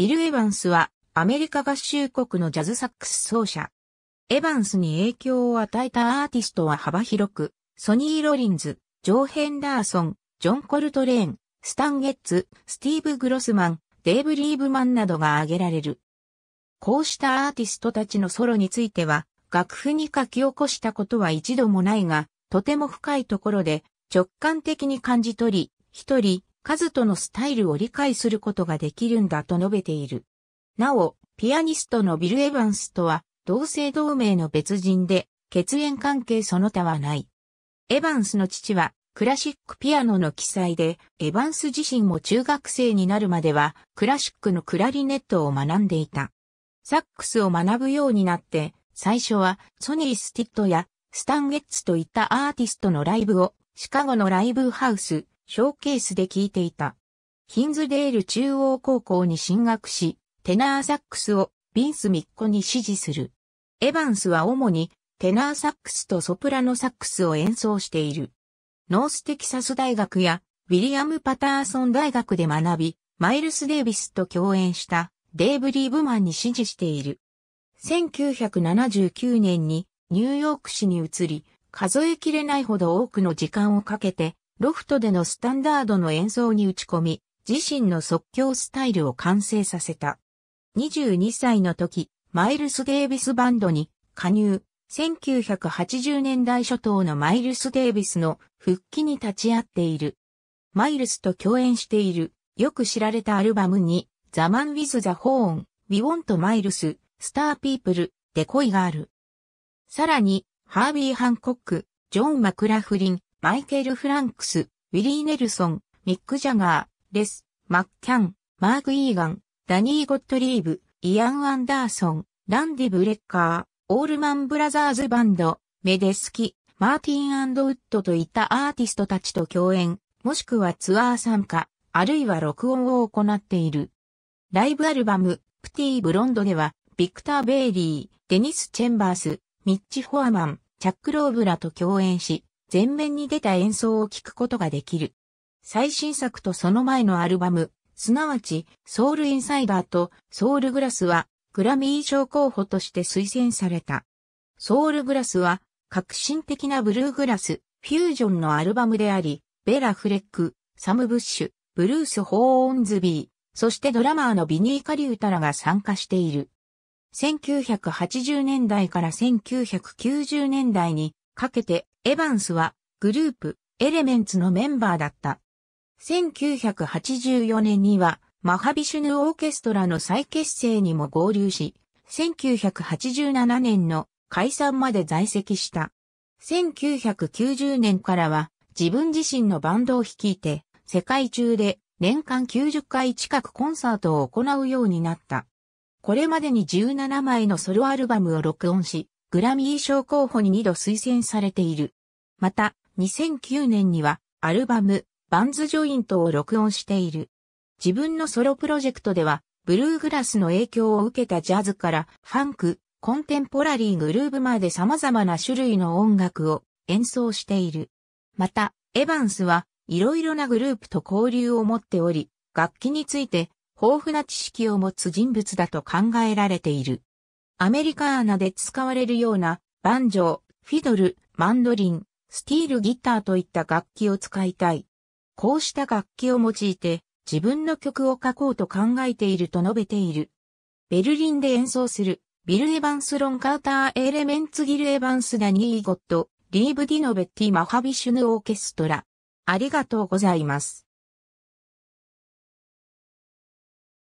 ビル・エヴァンスはアメリカ合衆国のジャズサックス奏者。エヴァンスに影響を与えたアーティストは幅広く、ソニー・ロリンズ、ジョー・ヘンダーソン、ジョン・コルトレーン、スタン・ゲッツ、スティーブ・グロスマン、デイブ・リーブマンなどが挙げられる。こうしたアーティストたちのソロについては、楽譜に書き起こしたことは一度もないが、とても深いところで直感的に感じ取り、一人カズトのスタイルを理解することができるんだと述べている。なお、ピアニストのビル・エヴァンスとは、同姓同名の別人で、血縁関係その他はない。エヴァンスの父は、クラシックピアノの記載で、エヴァンス自身も中学生になるまでは、クラシックのクラリネットを学んでいた。サックスを学ぶようになって、最初はソニー・スティットやスタン・ゲッツといったアーティストのライブをシカゴのライブハウス、ショーケースで聴いていた。ヒンズデール中央高校に進学し、テナーサックスをビンス・ミッコに指示する。エヴァンスは主にテナーサックスとソプラノサックスを演奏している。ノーステキサス大学やウィリアム・パターソン大学で学び、マイルス・デイビスと共演したデイブ・リーブマンに指示している。1979年にニューヨーク市に移り、数えきれないほど多くの時間をかけてロフトでのスタンダードの演奏に打ち込み、自身の即興スタイルを完成させた。22歳の時、マイルス・デイビスバンドに加入。1980年代初頭のマイルス・デイビスの復帰に立ち会っている。マイルスと共演している、よく知られたアルバムに、ザ・マン・ウィズ・ザ・ホーン、ウィ・ウォント・マイルス、スター・ピープル、で恋がある。さらに、ハービー・ハンコック、ジョン・マクラフリン、マイケル・フランクス、ウィリー・ネルソン、ミック・ジャガー、レス、マッキャン、マーク・イーガン、ダニー・ゴットリーブ、イアン・アンダーソン、ランディ・ブレッカー、オールマン・ブラザーズ・バンド、メデスキ、マーティン・ウッドといったアーティストたちと共演、もしくはツアー参加、あるいは録音を行っている。ライブアルバム、プティ・ブロンドでは、ビクター・ベイリー、デニス・チェンバース、ミッチ・フォアマン、チャック・ローブラと共演し、前面に出た演奏を聴くことができる。最新作とその前のアルバム、すなわち、ソウルインサイダーとソウルグラスは、グラミー賞候補として推薦された。ソウルグラスは、革新的なブルーグラス、フュージョンのアルバムであり、ベラ・フレック、サム・ブッシュ、ブルース・ホーオンズビー、そしてドラマーのビニー・カリウタラが参加している。1980年代から1990年代にかけてエヴァンスはグループ、エレメンツのメンバーだった。1984年には、マハビシュヌオーケストラの再結成にも合流し、1987年の解散まで在籍した。1990年からは自分自身のバンドを率いて、世界中で年間90回近くコンサートを行うようになった。これまでに17枚のソロアルバムを録音し、グラミー賞候補に2度推薦されている。また、2009年にはアルバム、バンズジョイントを録音している。自分のソロプロジェクトでは、ブルーグラスの影響を受けたジャズからファンク、コンテンポラリーグルーブまで様々な種類の音楽を演奏している。また、エヴァンスはいろいろなグループと交流を持っており、楽器について豊富な知識を持つ人物だと考えられている。アメリカーナで使われるような、バンジョー、フィドル、マンドリン、スティールギターといった楽器を使いたい。こうした楽器を用いて自分の曲を書こうと考えていると述べている。ベルリンで演奏するビル・エヴァンス・ロン・カーター・エレメンツ・ギル・エヴァンス・ダニー・ゴット、リーブ・ディノベッティ・マハビシュヌ・オーケストラ。ありがとうございます。